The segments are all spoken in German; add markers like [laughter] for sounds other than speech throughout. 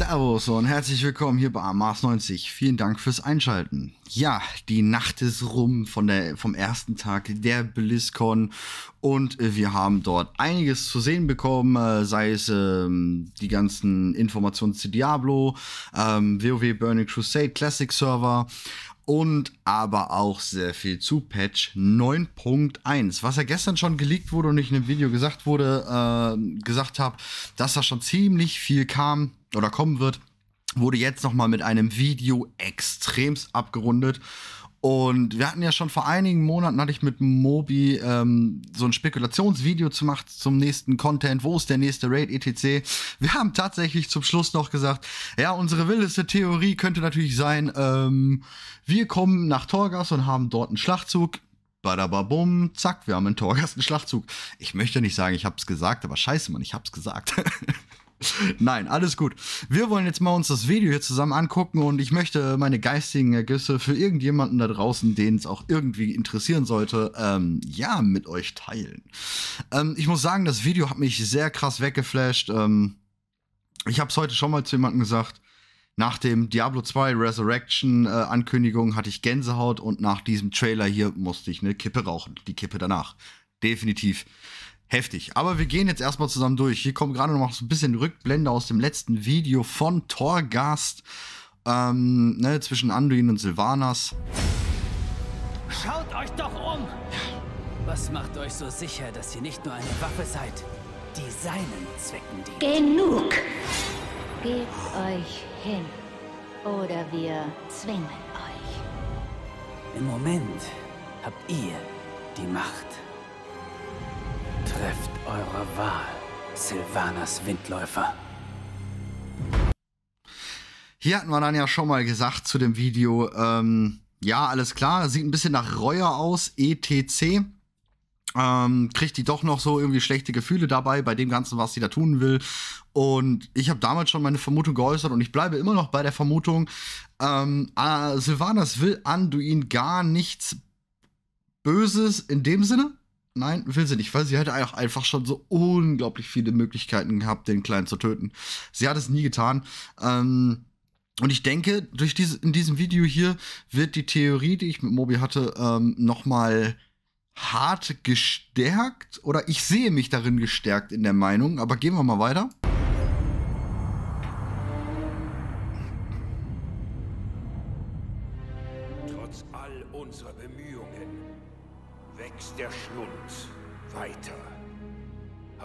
Servus und herzlich willkommen hier bei Mars 90. Vielen Dank fürs Einschalten. Ja, die Nacht ist rum von der, vom ersten Tag der BlizzCon und wir haben dort einiges zu sehen bekommen, äh, sei es ähm, die ganzen Informationen zu Diablo, ähm, WoW Burning Crusade Classic Server und aber auch sehr viel zu Patch 9.1, was ja gestern schon geleakt wurde und ich in einem Video gesagt wurde, äh, gesagt habe, dass da schon ziemlich viel kam oder kommen wird, wurde jetzt nochmal mit einem Video extremst abgerundet. Und wir hatten ja schon vor einigen Monaten, hatte ich mit Mobi ähm, so ein Spekulationsvideo gemacht zum nächsten Content, wo ist der nächste Raid etc. Wir haben tatsächlich zum Schluss noch gesagt, ja, unsere wildeste Theorie könnte natürlich sein, ähm, wir kommen nach Torgas und haben dort einen Schlachtzug. Badababum, zack, wir haben in Torgas einen Schlachtzug. Ich möchte nicht sagen, ich habe es gesagt, aber scheiße, Mann, ich habe es gesagt. [laughs] [laughs] Nein, alles gut. Wir wollen jetzt mal uns das Video hier zusammen angucken und ich möchte meine geistigen Ergüsse für irgendjemanden da draußen, den es auch irgendwie interessieren sollte, ähm, ja, mit euch teilen. Ähm, ich muss sagen, das Video hat mich sehr krass weggeflasht. Ähm, ich habe es heute schon mal zu jemandem gesagt. Nach dem Diablo 2 Resurrection äh, Ankündigung hatte ich Gänsehaut und nach diesem Trailer hier musste ich eine Kippe rauchen. Die Kippe danach. Definitiv heftig. Aber wir gehen jetzt erstmal zusammen durch. Hier kommt gerade noch so ein bisschen Rückblende aus dem letzten Video von Torgast ähm, ne, zwischen Anduin und Silvanas. Schaut euch doch um! Was macht euch so sicher, dass ihr nicht nur eine Waffe seid, die seinen Zwecken dient? Genug! Gebt euch hin, oder wir zwingen euch. Im Moment habt ihr die Macht. Trefft eure Wahl, Silvanas Windläufer. Hier hatten wir dann ja schon mal gesagt zu dem Video, ähm, ja, alles klar, sieht ein bisschen nach Reuer aus, etc. Ähm, kriegt die doch noch so irgendwie schlechte Gefühle dabei, bei dem Ganzen, was sie da tun will. Und ich habe damals schon meine Vermutung geäußert und ich bleibe immer noch bei der Vermutung, ähm, äh, Sylvanas will Anduin gar nichts Böses in dem Sinne. Nein, will sie nicht, weil sie hätte einfach schon so unglaublich viele Möglichkeiten gehabt, den Kleinen zu töten. Sie hat es nie getan. Ähm, und ich denke, durch diese, in diesem Video hier wird die Theorie, die ich mit Mobi hatte, ähm, nochmal hart gestärkt. Oder ich sehe mich darin gestärkt in der Meinung. Aber gehen wir mal weiter.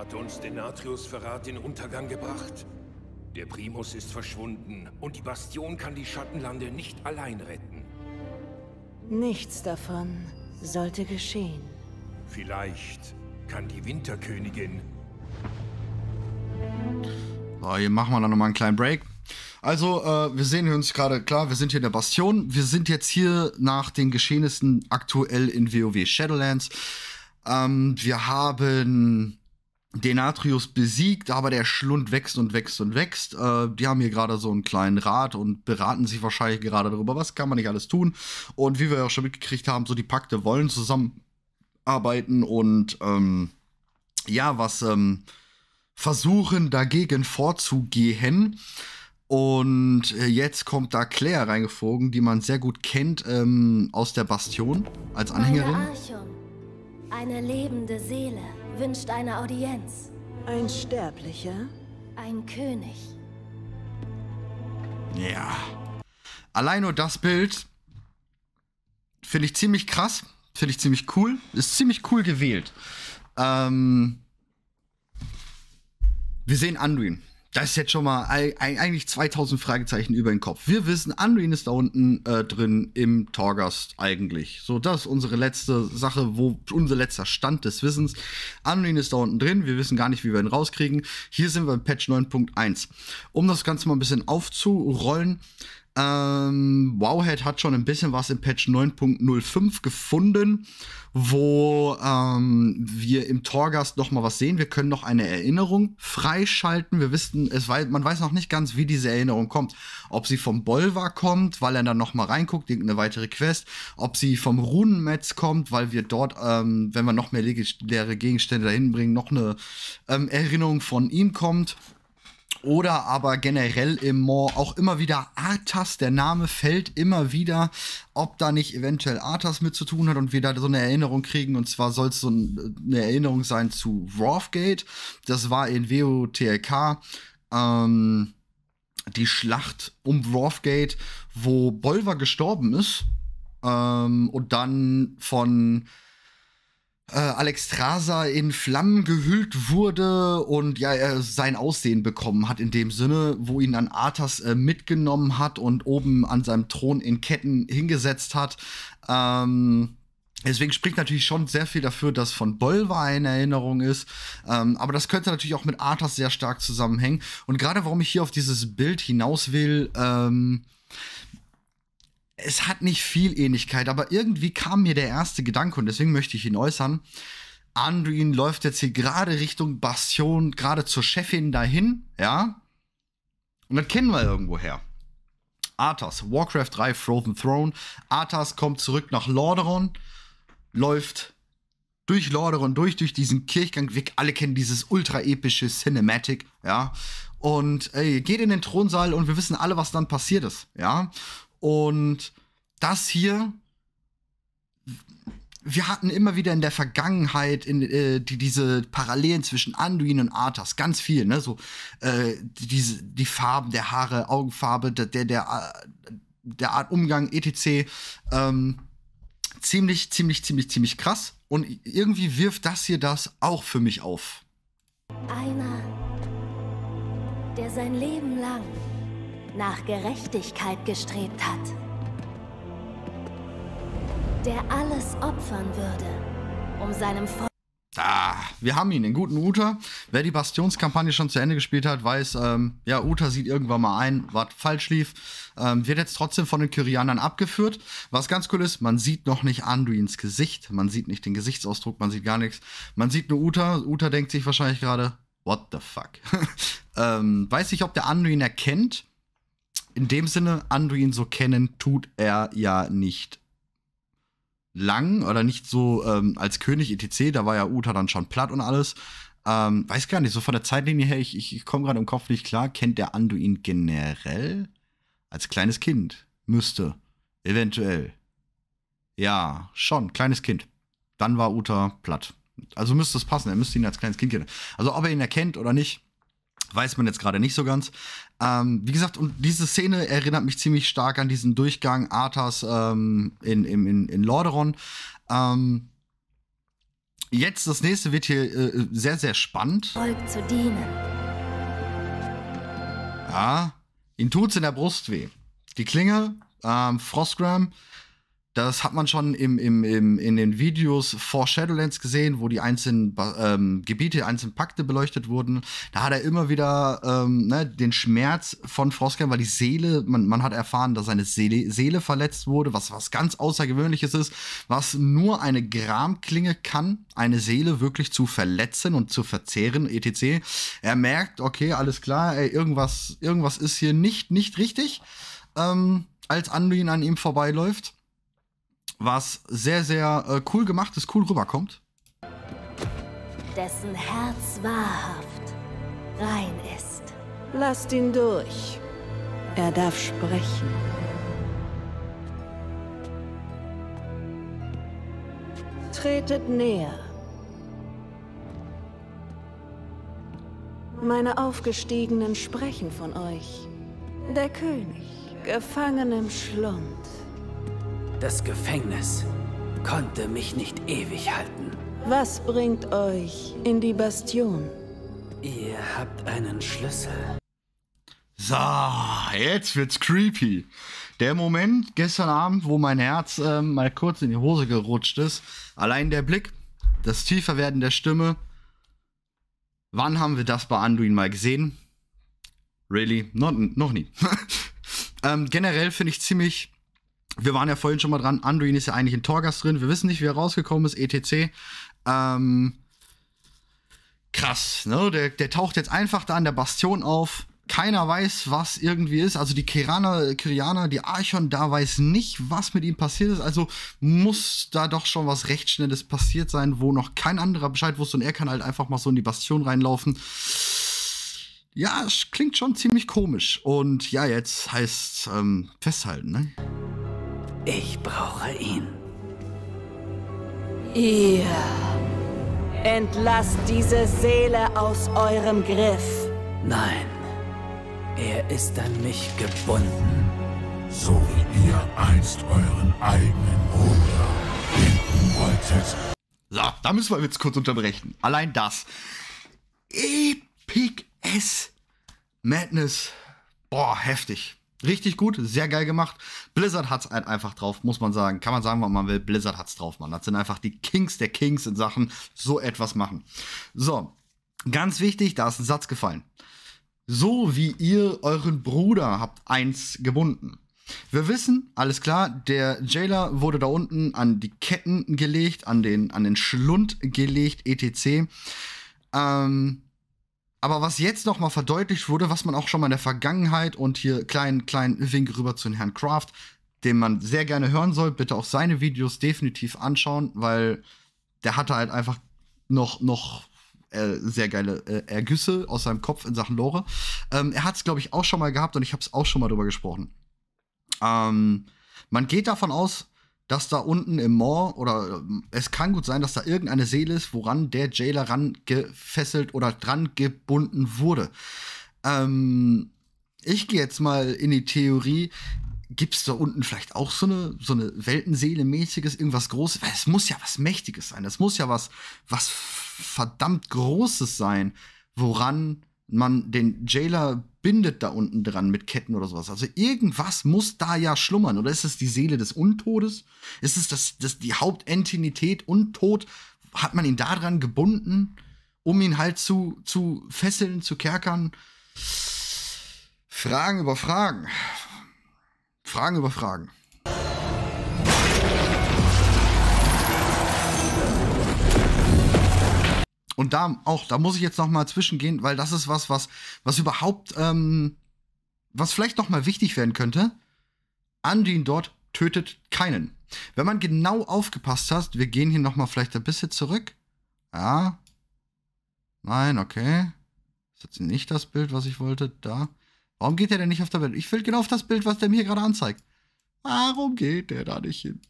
hat uns Denatrius' Verrat den Untergang gebracht. Der Primus ist verschwunden und die Bastion kann die Schattenlande nicht allein retten. Nichts davon sollte geschehen. Vielleicht kann die Winterkönigin... So, ah, hier machen wir dann nochmal einen kleinen Break. Also, äh, wir sehen uns gerade, klar, wir sind hier in der Bastion. Wir sind jetzt hier nach den Geschehnissen aktuell in WoW Shadowlands. Ähm, wir haben Denatrius besiegt, aber der Schlund wächst und wächst und wächst. Äh, die haben hier gerade so einen kleinen Rat und beraten sich wahrscheinlich gerade darüber, was kann man nicht alles tun. Und wie wir ja schon mitgekriegt haben, so die Pakte wollen zusammenarbeiten und ähm, ja, was ähm, versuchen dagegen vorzugehen. Und äh, jetzt kommt da Claire reingeflogen, die man sehr gut kennt ähm, aus der Bastion als Anhängerin. Meine eine lebende Seele wünscht eine Audienz. Ein Sterblicher? Ein König. Ja. Allein nur das Bild finde ich ziemlich krass. Finde ich ziemlich cool. Ist ziemlich cool gewählt. Ähm, wir sehen Anduin das ist jetzt schon mal eigentlich 2000 Fragezeichen über den Kopf. Wir wissen, Unreal ist da unten äh, drin im Torgast eigentlich. So, das ist unsere letzte Sache, wo unser letzter Stand des Wissens. Unreal ist da unten drin. Wir wissen gar nicht, wie wir ihn rauskriegen. Hier sind wir im Patch 9.1. Um das Ganze mal ein bisschen aufzurollen. Ähm, Wowhead hat schon ein bisschen was im Patch 9.05 gefunden, wo ähm, wir im Torgast noch mal was sehen. Wir können noch eine Erinnerung freischalten. Wir wissen, es weiß, man weiß noch nicht ganz, wie diese Erinnerung kommt. Ob sie vom Bolvar kommt, weil er dann noch mal reinguckt, irgendeine weitere Quest. Ob sie vom Runenmetz kommt, weil wir dort, ähm, wenn wir noch mehr leere Gegenstände dahin bringen, noch eine ähm, Erinnerung von ihm kommt oder aber generell im Moor auch immer wieder Arthas. Der Name fällt immer wieder, ob da nicht eventuell Arthas mit zu tun hat und wir da so eine Erinnerung kriegen. Und zwar soll es so eine Erinnerung sein zu Wrathgate. Das war in WOTLK. Ähm, die Schlacht um Wrathgate, wo Bolver gestorben ist ähm, und dann von äh, Alex Strasa in Flammen gehüllt wurde und ja, er sein Aussehen bekommen hat in dem Sinne, wo ihn dann Arthas äh, mitgenommen hat und oben an seinem Thron in Ketten hingesetzt hat. Ähm, Deswegen spricht natürlich schon sehr viel dafür, dass von Bolva eine Erinnerung ist. Ähm, aber das könnte natürlich auch mit Arthas sehr stark zusammenhängen. Und gerade warum ich hier auf dieses Bild hinaus will, ähm, es hat nicht viel Ähnlichkeit, aber irgendwie kam mir der erste Gedanke und deswegen möchte ich ihn äußern. Anduin läuft jetzt hier gerade Richtung Bastion, gerade zur Chefin dahin, ja. Und das kennen wir irgendwoher. Arthas, Warcraft 3, Frozen Throne. Arthas kommt zurück nach Lordaeron, läuft durch Lordaeron durch, durch diesen Kirchgang. Wir alle kennen dieses ultra-epische Cinematic, ja. Und ey, geht in den Thronsaal und wir wissen alle, was dann passiert ist, ja. Und das hier, wir hatten immer wieder in der Vergangenheit in, äh, die, diese Parallelen zwischen Anduin und Arthas, ganz viel, ne? So äh, diese, die Farben der Haare, Augenfarbe, der, der, der, äh, der Art Umgang, etc. Ähm, ziemlich, ziemlich, ziemlich, ziemlich krass. Und irgendwie wirft das hier das auch für mich auf. Einer, der sein Leben lang nach Gerechtigkeit gestrebt hat, der alles opfern würde, um seinem Volk... Ah, wir haben ihn, den guten Uta. Wer die Bastionskampagne schon zu Ende gespielt hat, weiß, ähm, ja, Uta sieht irgendwann mal ein, was falsch lief. Ähm, wird jetzt trotzdem von den Kyrianern abgeführt. Was ganz cool ist, man sieht noch nicht Anduins Gesicht. Man sieht nicht den Gesichtsausdruck, man sieht gar nichts. Man sieht nur Uta. Uta denkt sich wahrscheinlich gerade, what the fuck? [laughs] ähm, weiß nicht, ob der Anduin erkennt in dem Sinne, Anduin so kennen, tut er ja nicht lang oder nicht so ähm, als König etc. Da war ja Uta dann schon platt und alles. Ähm, weiß gar nicht, so von der Zeitlinie her, ich, ich, ich komme gerade im Kopf nicht klar. Kennt der Anduin generell? Als kleines Kind. Müsste. Eventuell. Ja, schon. Kleines Kind. Dann war Uta platt. Also müsste es passen. Er müsste ihn als kleines Kind kennen. Also ob er ihn erkennt oder nicht, weiß man jetzt gerade nicht so ganz. Ähm, wie gesagt, und diese Szene erinnert mich ziemlich stark an diesen Durchgang Arthas ähm, in, in, in Lordaeron. Ähm, jetzt, das nächste wird hier äh, sehr, sehr spannend. Volk zu dienen. Ja, ihn tut's in der Brust weh. Die Klinge, ähm, Frostgram das hat man schon im, im, im, in den Videos vor Shadowlands gesehen, wo die einzelnen ähm, Gebiete, einzelnen Pakte beleuchtet wurden. Da hat er immer wieder ähm, ne, den Schmerz von Frostgrave, weil die Seele, man, man hat erfahren, dass seine Seele, Seele verletzt wurde, was was ganz Außergewöhnliches ist, was nur eine Gramklinge kann, eine Seele wirklich zu verletzen und zu verzehren, etc. Er merkt, okay, alles klar, ey, irgendwas, irgendwas ist hier nicht, nicht richtig, ähm, als Anduin an ihm vorbeiläuft was sehr, sehr äh, cool gemacht ist, cool rüberkommt. Dessen Herz wahrhaft rein ist. Lasst ihn durch. Er darf sprechen. Tretet näher. Meine Aufgestiegenen sprechen von euch. Der König, gefangen im Schlund. Das Gefängnis konnte mich nicht ewig halten. Was bringt euch in die Bastion? Ihr habt einen Schlüssel. So, jetzt wird's creepy. Der Moment gestern Abend, wo mein Herz äh, mal kurz in die Hose gerutscht ist. Allein der Blick, das Tieferwerden der Stimme. Wann haben wir das bei Anduin mal gesehen? Really? Not, noch nie. [laughs] ähm, generell finde ich ziemlich wir waren ja vorhin schon mal dran, Anduin ist ja eigentlich in Torgas drin. Wir wissen nicht, wie er rausgekommen ist, etc. Ähm, krass, ne? Der, der taucht jetzt einfach da an der Bastion auf. Keiner weiß, was irgendwie ist. Also die Kirana, Kiriana, die Archon, da weiß nicht, was mit ihm passiert ist. Also muss da doch schon was recht Schnelles passiert sein, wo noch kein anderer Bescheid wusste. Und er kann halt einfach mal so in die Bastion reinlaufen. Ja, es klingt schon ziemlich komisch. Und ja, jetzt heißt ähm, festhalten, ne? Ich brauche ihn. Ihr entlasst diese Seele aus eurem Griff. Nein, er ist an mich gebunden. So wie ihr einst euren eigenen Bruder binden wolltet. So, da müssen wir jetzt kurz unterbrechen. Allein das. Epic S. Madness. Boah, heftig. Richtig gut, sehr geil gemacht. Blizzard hat's halt einfach drauf, muss man sagen. Kann man sagen, was man will. Blizzard hat's drauf, man. Das sind einfach die Kings der Kings in Sachen so etwas machen. So, ganz wichtig, da ist ein Satz gefallen. So wie ihr euren Bruder habt eins gebunden. Wir wissen, alles klar, der Jailer wurde da unten an die Ketten gelegt, an den, an den Schlund gelegt, etc. Ähm, aber was jetzt nochmal verdeutlicht wurde, was man auch schon mal in der Vergangenheit und hier kleinen, kleinen Wink rüber zu Herrn Kraft, den man sehr gerne hören soll, bitte auch seine Videos definitiv anschauen, weil der hatte halt einfach noch, noch äh, sehr geile äh, Ergüsse aus seinem Kopf in Sachen Lore. Ähm, er hat es, glaube ich, auch schon mal gehabt und ich habe es auch schon mal drüber gesprochen. Ähm, man geht davon aus, dass da unten im Moor oder es kann gut sein, dass da irgendeine Seele ist, woran der Jailer ran gefesselt oder dran gebunden wurde. Ähm, ich gehe jetzt mal in die Theorie, gibt es da unten vielleicht auch so eine, so eine Weltenseele-mäßiges, irgendwas Großes? Weil es muss ja was Mächtiges sein. Es muss ja was, was verdammt Großes sein, woran man den Jailer bindet da unten dran mit Ketten oder sowas. Also irgendwas muss da ja schlummern. Oder ist es die Seele des Untodes? Ist es das, das, die Hauptentität Untod? Hat man ihn da dran gebunden, um ihn halt zu, zu fesseln, zu kerkern? Fragen über Fragen. Fragen über Fragen. und da auch, da muss ich jetzt noch mal zwischengehen, weil das ist was, was, was überhaupt, ähm, was vielleicht noch mal wichtig werden könnte. Anduin dort tötet keinen. Wenn man genau aufgepasst hat, wir gehen hier noch mal vielleicht ein bisschen zurück. Ja. Nein, okay. Das ist jetzt nicht das Bild, was ich wollte. Da. Warum geht der denn nicht auf der Welt? Ich will genau auf das Bild, was der mir gerade anzeigt. Warum geht der da nicht hin?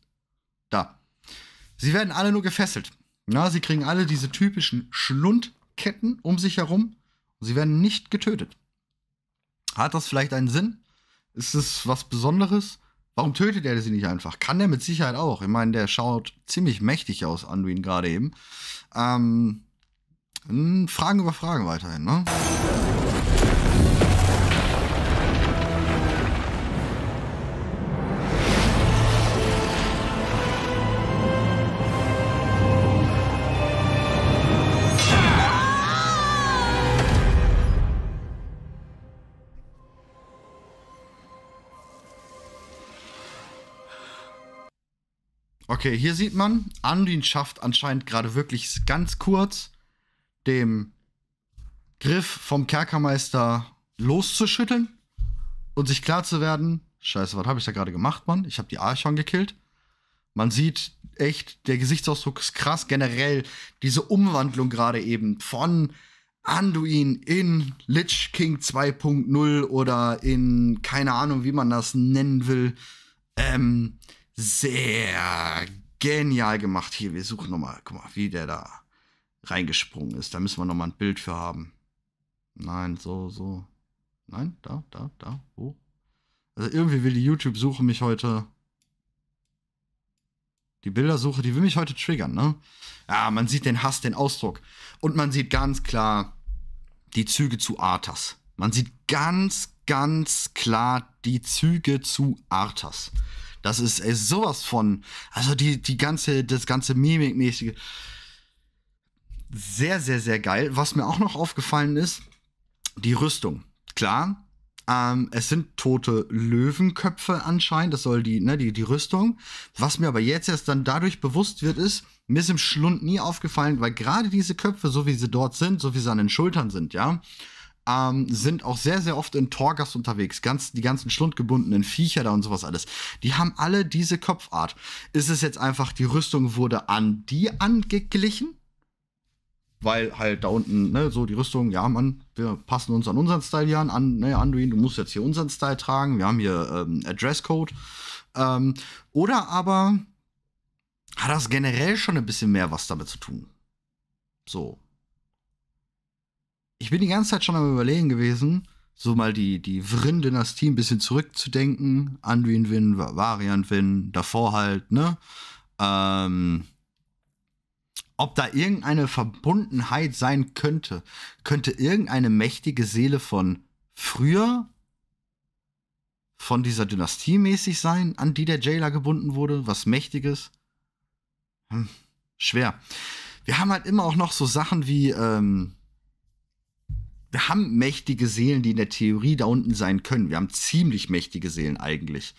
Da. Sie werden alle nur gefesselt. Na, sie kriegen alle diese typischen Schlundketten um sich herum. Sie werden nicht getötet. Hat das vielleicht einen Sinn? Ist es was Besonderes? Warum tötet er sie nicht einfach? Kann der mit Sicherheit auch. Ich meine, der schaut ziemlich mächtig aus, Anduin, gerade eben. Ähm, Fragen über Fragen weiterhin, ne? Okay, hier sieht man, Anduin schafft anscheinend gerade wirklich ganz kurz, dem Griff vom Kerkermeister loszuschütteln und sich klar zu werden, scheiße, was habe ich da gerade gemacht, Mann? Ich habe die Archon gekillt. Man sieht echt, der Gesichtsausdruck ist krass. Generell diese Umwandlung gerade eben von Anduin in Lich King 2.0 oder in keine Ahnung, wie man das nennen will. Ähm, sehr genial gemacht. Hier, wir suchen nochmal, guck mal, wie der da reingesprungen ist. Da müssen wir nochmal ein Bild für haben. Nein, so, so. Nein, da, da, da, wo? Also irgendwie will die YouTube-Suche mich heute... Die Bildersuche, die will mich heute triggern, ne? Ja, man sieht den Hass, den Ausdruck. Und man sieht ganz klar die Züge zu Arthas. Man sieht ganz, ganz klar die Züge zu Arthas. Das ist ey, sowas von. Also die, die ganze, das ganze Mimikmäßige. Sehr, sehr, sehr geil. Was mir auch noch aufgefallen ist, die Rüstung. Klar, ähm, es sind tote Löwenköpfe anscheinend. Das soll die, ne, die, die Rüstung. Was mir aber jetzt erst dann dadurch bewusst wird, ist, mir ist im Schlund nie aufgefallen, weil gerade diese Köpfe, so wie sie dort sind, so wie sie an den Schultern sind, ja, ähm, sind auch sehr, sehr oft in Torgas unterwegs. Ganz, die ganzen schlundgebundenen Viecher da und sowas alles. Die haben alle diese Kopfart. Ist es jetzt einfach, die Rüstung wurde an die angeglichen? Weil halt da unten, ne, so die Rüstung, ja, man, wir passen uns an unseren Style hier an. an ne, Anduin, du musst jetzt hier unseren Style tragen. Wir haben hier ähm, Addresscode. Ähm, oder aber hat das generell schon ein bisschen mehr was damit zu tun. So, ich bin die ganze Zeit schon am Überlegen gewesen, so mal die, die Vryn-Dynastie ein bisschen zurückzudenken. Anduin Win, Variant Win, davor halt, ne? Ähm, ob da irgendeine Verbundenheit sein könnte. Könnte irgendeine mächtige Seele von früher von dieser Dynastie mäßig sein, an die der Jailer gebunden wurde, was mächtiges? Hm, schwer. Wir haben halt immer auch noch so Sachen wie ähm, wir haben mächtige Seelen, die in der Theorie da unten sein können. Wir haben ziemlich mächtige Seelen eigentlich.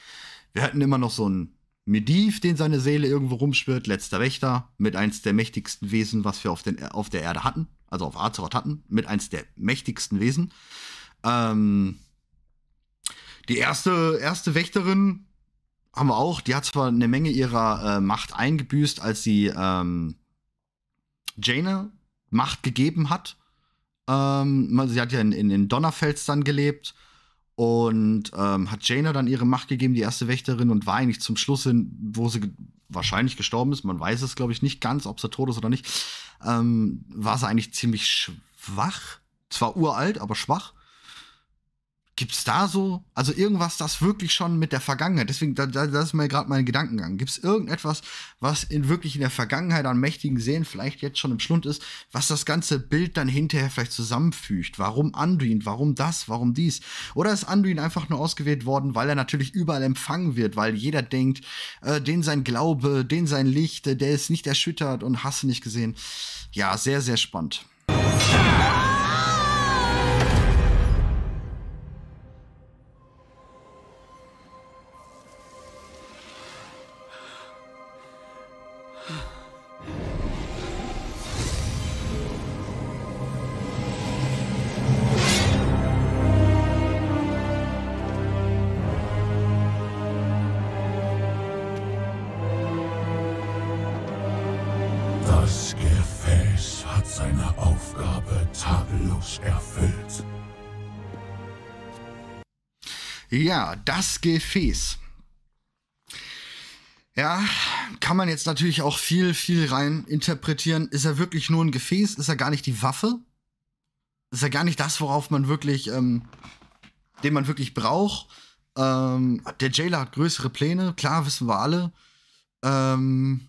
Wir hatten immer noch so einen Mediv, den seine Seele irgendwo rumspürt, letzter Wächter, mit eins der mächtigsten Wesen, was wir auf, den, auf der Erde hatten, also auf Azeroth hatten, mit eins der mächtigsten Wesen. Ähm, die erste, erste Wächterin haben wir auch, die hat zwar eine Menge ihrer äh, Macht eingebüßt, als sie ähm, Jaina Macht gegeben hat, ähm, sie hat ja in, in, in Donnerfels dann gelebt und ähm, hat Jaina dann ihre Macht gegeben, die erste Wächterin, und war eigentlich zum Schluss hin, wo sie ge wahrscheinlich gestorben ist. Man weiß es, glaube ich, nicht ganz, ob sie tot ist oder nicht. Ähm, war sie eigentlich ziemlich schwach. Zwar uralt, aber schwach. Gibt es da so, also irgendwas, das wirklich schon mit der Vergangenheit, deswegen, da, da, das ist mir gerade mein Gedankengang. gibt es irgendetwas, was in wirklich in der Vergangenheit an mächtigen Seelen vielleicht jetzt schon im Schlund ist, was das ganze Bild dann hinterher vielleicht zusammenfügt? Warum Anduin? Warum das? Warum dies? Oder ist Anduin einfach nur ausgewählt worden, weil er natürlich überall empfangen wird, weil jeder denkt, äh, den sein Glaube, den sein Licht, äh, der ist nicht erschüttert und hasse nicht gesehen. Ja, sehr, sehr spannend. Ja, das Gefäß. Ja, kann man jetzt natürlich auch viel, viel rein interpretieren. Ist er wirklich nur ein Gefäß? Ist er gar nicht die Waffe? Ist er gar nicht das, worauf man wirklich, ähm, den man wirklich braucht? Ähm, der Jailer hat größere Pläne, klar, wissen wir alle. Ähm,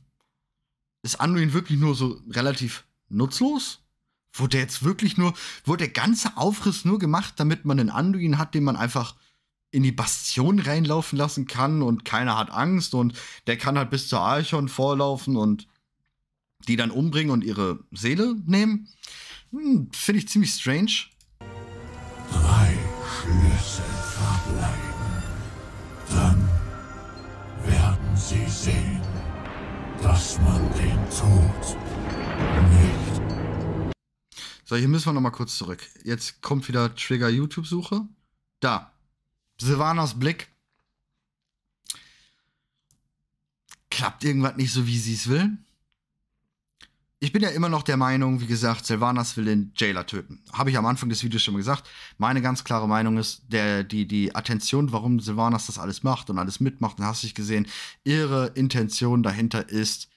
ist Anduin wirklich nur so relativ nutzlos? Wurde jetzt wirklich nur, wurde der ganze Aufriss nur gemacht, damit man einen Anduin hat, den man einfach in die Bastion reinlaufen lassen kann und keiner hat Angst und der kann halt bis zur Archon vorlaufen und die dann umbringen und ihre Seele nehmen. Hm, Finde ich ziemlich strange. Drei Schlüssel verbleiben. Dann werden sie sehen, dass man den Tod nicht. So, hier müssen wir nochmal kurz zurück. Jetzt kommt wieder Trigger YouTube-Suche. Da. Silvanas Blick. Klappt irgendwas nicht so, wie sie es will? Ich bin ja immer noch der Meinung, wie gesagt, Silvanas will den Jailer töten. Habe ich am Anfang des Videos schon mal gesagt. Meine ganz klare Meinung ist, der, die, die Attention, warum Silvanas das alles macht und alles mitmacht, und hast dich gesehen, ihre Intention dahinter ist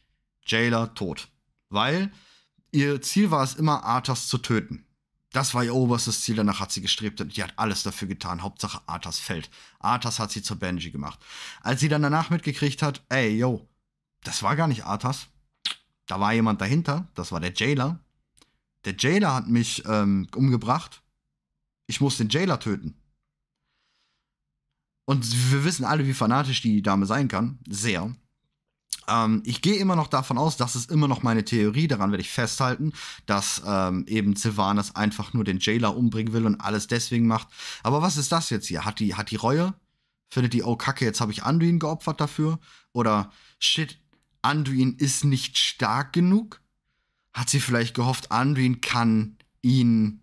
Jailer tot. Weil ihr Ziel war es immer, Arthas zu töten. Das war ihr oberstes Ziel, danach hat sie gestrebt und die hat alles dafür getan. Hauptsache Arthas fällt. Arthas hat sie zur Benji gemacht. Als sie dann danach mitgekriegt hat, ey, yo, das war gar nicht Arthas. Da war jemand dahinter, das war der Jailer. Der Jailer hat mich ähm, umgebracht. Ich muss den Jailer töten. Und wir wissen alle, wie fanatisch die Dame sein kann. Sehr. Ähm, ich gehe immer noch davon aus, das ist immer noch meine Theorie, daran werde ich festhalten, dass ähm, eben Sylvanas einfach nur den Jailer umbringen will und alles deswegen macht. Aber was ist das jetzt hier? Hat die, hat die Reue? Findet die, oh Kacke, jetzt habe ich Anduin geopfert dafür? Oder shit, Anduin ist nicht stark genug? Hat sie vielleicht gehofft, Anduin kann ihn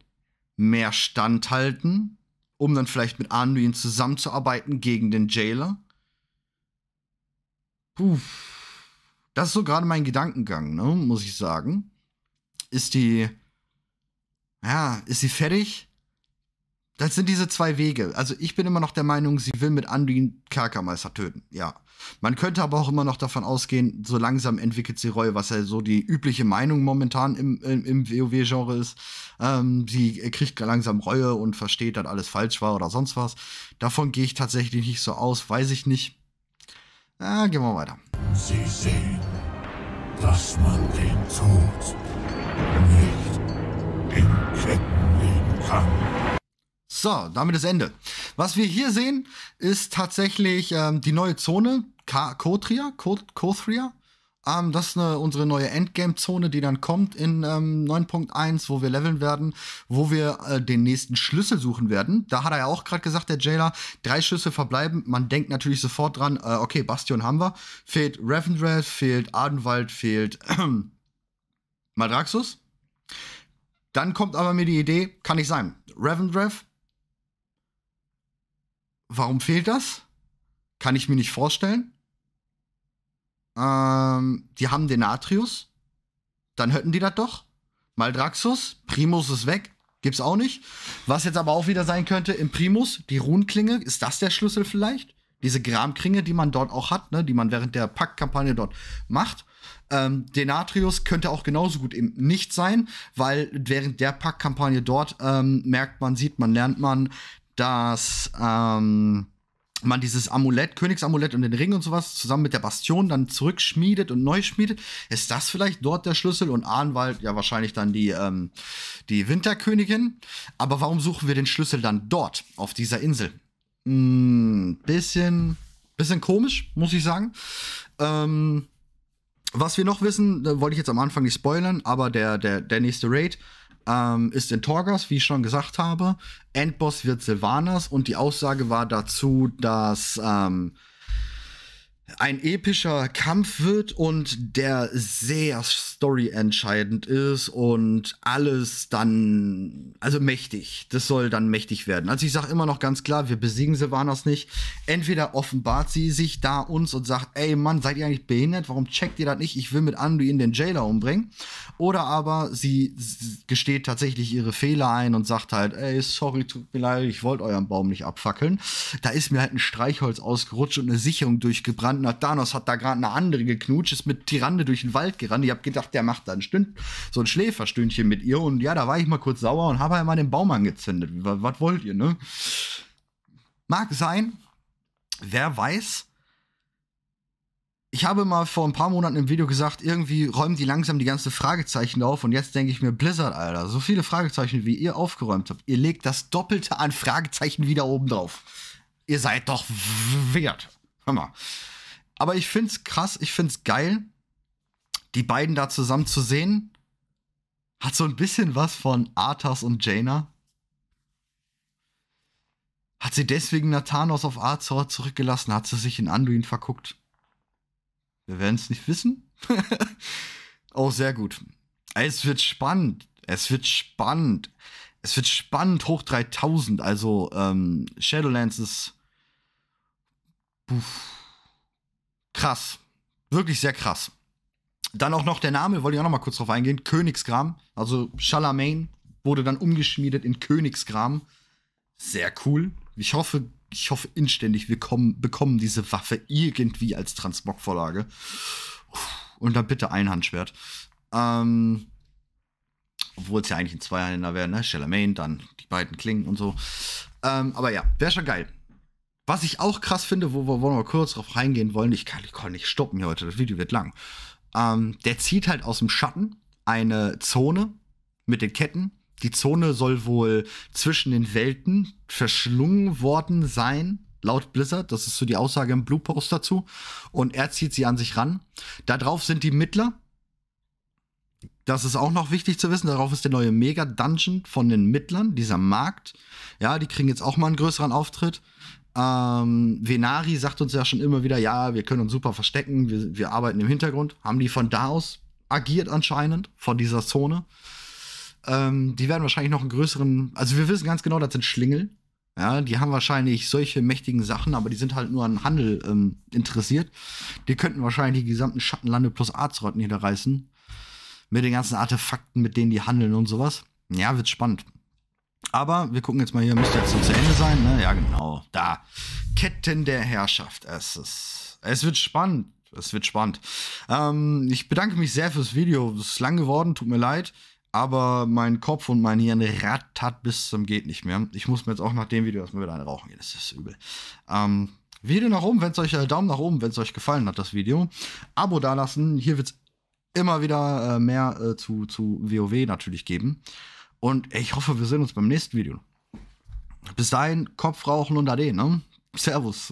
mehr standhalten, um dann vielleicht mit Anduin zusammenzuarbeiten gegen den Jailer? Puh. Das ist so gerade mein Gedankengang, ne, muss ich sagen. Ist die, ja, ist sie fertig? Das sind diese zwei Wege. Also ich bin immer noch der Meinung, sie will mit Anduin Kerkermeister töten. Ja. Man könnte aber auch immer noch davon ausgehen, so langsam entwickelt sie Reue, was ja so die übliche Meinung momentan im, im, im WoW-Genre ist. Ähm, sie kriegt langsam Reue und versteht, dass alles falsch war oder sonst was. Davon gehe ich tatsächlich nicht so aus, weiß ich nicht. Ah, gehen wir weiter. Sie sehen, dass man den Tod nicht in Ketten legen kann. So, damit ist Ende. Was wir hier sehen, ist tatsächlich ähm, die neue Zone, K Kotria, Kot Kothria, ähm, das ist eine, unsere neue Endgame-Zone, die dann kommt in ähm, 9.1, wo wir leveln werden, wo wir äh, den nächsten Schlüssel suchen werden. Da hat er ja auch gerade gesagt, der Jailer, drei Schlüssel verbleiben. Man denkt natürlich sofort dran, äh, okay, Bastion haben wir. Fehlt Revendreth, fehlt Adenwald, fehlt äh, [clears throat] Madraxus. Dann kommt aber mir die Idee, kann ich sein. Revendreth, warum fehlt das? Kann ich mir nicht vorstellen. Ähm, die haben den Atrius, Dann hätten die das doch. Maldraxus, Primus ist weg. Gibt's auch nicht. Was jetzt aber auch wieder sein könnte, im Primus, die Runenklinge, ist das der Schlüssel vielleicht? Diese Gramklinge, die man dort auch hat, ne, die man während der Packkampagne dort macht. Ähm, Denatrius könnte auch genauso gut eben nicht sein, weil während der Packkampagne dort ähm, merkt man, sieht man, lernt man, dass ähm, man dieses Amulett, Königsamulett und den Ring und sowas zusammen mit der Bastion dann zurückschmiedet und neu schmiedet, ist das vielleicht dort der Schlüssel und Arnwald ja wahrscheinlich dann die, ähm, die Winterkönigin. Aber warum suchen wir den Schlüssel dann dort, auf dieser Insel? Mm, bisschen, bisschen komisch, muss ich sagen. Ähm, was wir noch wissen, wollte ich jetzt am Anfang nicht spoilern, aber der, der, der nächste Raid ähm, ist in Torgas, wie ich schon gesagt habe. Endboss wird Sylvanas und die Aussage war dazu, dass ähm, ein epischer Kampf wird und der sehr storyentscheidend ist und alles dann, also mächtig, das soll dann mächtig werden. Also ich sage immer noch ganz klar, wir besiegen Sylvanas nicht. Entweder offenbart sie sich da uns und sagt, ey Mann, seid ihr eigentlich behindert? Warum checkt ihr das nicht? Ich will mit Anduin den Jailer umbringen. Oder aber sie gesteht tatsächlich ihre Fehler ein und sagt halt, ey, sorry, tut mir leid, ich wollte euren Baum nicht abfackeln. Da ist mir halt ein Streichholz ausgerutscht und eine Sicherung durchgebrannt gestanden hat. Thanos hat da gerade eine andere geknutscht, ist mit Tyrande durch den Wald gerannt. Ich habe gedacht, der macht da ein Stünd, so ein Schläferstündchen mit ihr. Und ja, da war ich mal kurz sauer und habe halt den Baum angezündet. Was, was wollt ihr, ne? Mag sein. Wer weiß. Ich habe mal vor ein paar Monaten im Video gesagt, irgendwie räumen die langsam die ganzen Fragezeichen auf und jetzt denke ich mir, Blizzard, Alter, so viele Fragezeichen, wie ihr aufgeräumt habt, ihr legt das Doppelte an Fragezeichen wieder oben drauf. Ihr seid doch wert. Hör mal. Aber ich find's krass, ich find's geil, die beiden da zusammen zu sehen. Hat so ein bisschen was von Arthas und Jaina. Hat sie deswegen Nathanos auf Azor zurückgelassen? Hat sie sich in Anduin verguckt? Wir werden es nicht wissen. Auch [laughs] oh, sehr gut. Es wird spannend. Es wird spannend. Es wird spannend hoch 3000. Also ähm, Shadowlands ist... Puff krass. Wirklich sehr krass. Dann auch noch der Name, wollte ich auch noch mal kurz drauf eingehen. Königsgram, also Charlemagne wurde dann umgeschmiedet in Königsgram. Sehr cool. Ich hoffe, ich hoffe inständig, wir kommen, bekommen diese Waffe irgendwie als Transmog-Vorlage. Und dann bitte Einhandschwert. Ähm, obwohl es ja eigentlich ein Zweihänder wäre, ne? Charlemagne, dann die beiden Klingen und so. Ähm, aber ja, wäre schon geil. Was ich auch krass finde, wo, wir, wo wir kurz drauf reingehen wollen, ich kann, ich kann nicht stoppen hier heute, das Video wird lang. Ähm, der zieht halt aus dem Schatten eine Zone mit den Ketten. Die Zone soll wohl zwischen den Welten verschlungen worden sein, laut Blizzard. Das ist so die Aussage im Blue Post dazu. Und er zieht sie an sich ran. Darauf sind die Mittler, das ist auch noch wichtig zu wissen. Darauf ist der neue Mega-Dungeon von den Mittlern, dieser Markt. Ja, die kriegen jetzt auch mal einen größeren Auftritt. Ähm, Venari sagt uns ja schon immer wieder, ja, wir können uns super verstecken, wir, wir arbeiten im Hintergrund. Haben die von da aus agiert anscheinend, von dieser Zone. Ähm, die werden wahrscheinlich noch einen größeren, also wir wissen ganz genau, das sind Schlingel. Ja, die haben wahrscheinlich solche mächtigen Sachen, aber die sind halt nur an Handel ähm, interessiert. Die könnten wahrscheinlich die gesamten Schattenlande plus Arzrotten niederreißen. Mit den ganzen Artefakten, mit denen die handeln und sowas. Ja, wird spannend. Aber wir gucken jetzt mal hier, müsste jetzt so zu Ende sein. Ne? Ja, genau. Da. Ketten der Herrschaft. Es, ist, es wird spannend. Es wird spannend. Ähm, ich bedanke mich sehr fürs Video. Es ist lang geworden, tut mir leid. Aber mein Kopf und mein Hirn rattert bis zum geht nicht mehr. Ich muss mir jetzt auch nach dem Video erstmal wieder eine rauchen gehen. Das ist übel. Ähm, Video nach oben, wenn es euch, äh, Daumen nach oben, wenn es euch gefallen hat, das Video. Abo dalassen. Hier wird es immer wieder äh, mehr äh, zu, zu WoW natürlich geben. Und ich hoffe, wir sehen uns beim nächsten Video. Bis dahin, Kopf rauchen und Ade, ne? Servus.